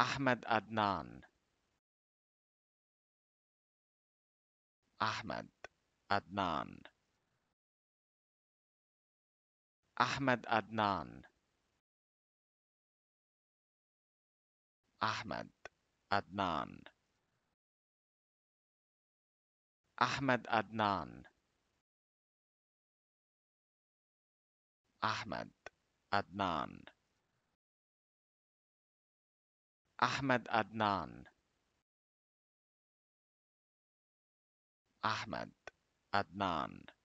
أحمد أدنان أحمد أدنان أحمد أدنان أحمد أدنان أحمد أدنان أحمد أدنان أحمد أدنان أحمد أدنان